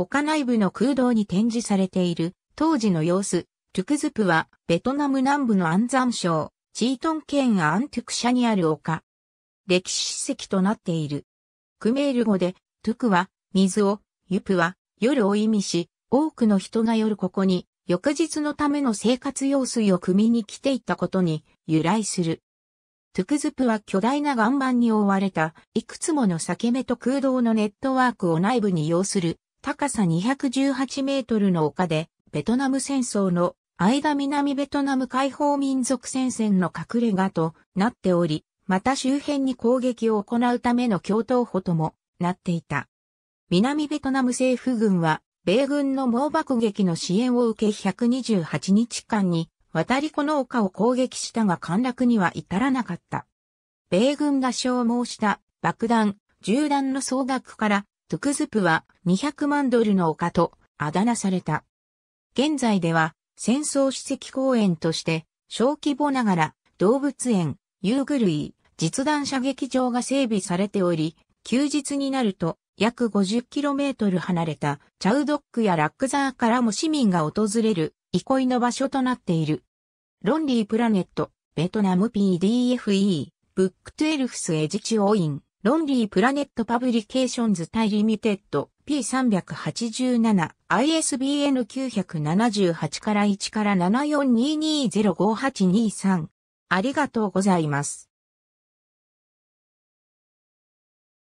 丘内部の空洞に展示されている当時の様子、トゥクズプはベトナム南部の安山省、チートン県アントゥク社にある丘。歴史史跡となっている。クメール語で、トゥクは水を、ユプは夜を意味し、多くの人が夜ここに翌日のための生活用水を汲みに来ていたことに由来する。トゥクズプは巨大な岩盤に覆われたいくつもの裂け目と空洞のネットワークを内部に要する高さ218メートルの丘で、ベトナム戦争の間南ベトナム解放民族戦線の隠れ家となっており、また周辺に攻撃を行うための共闘歩ともなっていた。南ベトナム政府軍は、米軍の猛爆撃の支援を受け128日間に渡りこの丘を攻撃したが陥落には至らなかった。米軍が消耗した爆弾、銃弾の総額からトゥクズプは200万ドルの丘とあだ名された。現在では戦争史跡公園として小規模ながら動物園、遊具類、実弾射撃場が整備されており、休日になると約 50km 離れたチャウドックやラックザーからも市民が訪れる憩いの場所となっている。ロンリープラネット、ベトナム PDFE、ブックトゥエルフスエジチオイン。ロンリープラネットパブリケーションズ対リミテッド P387 ISBN 978から1から742205823ありがとうございます。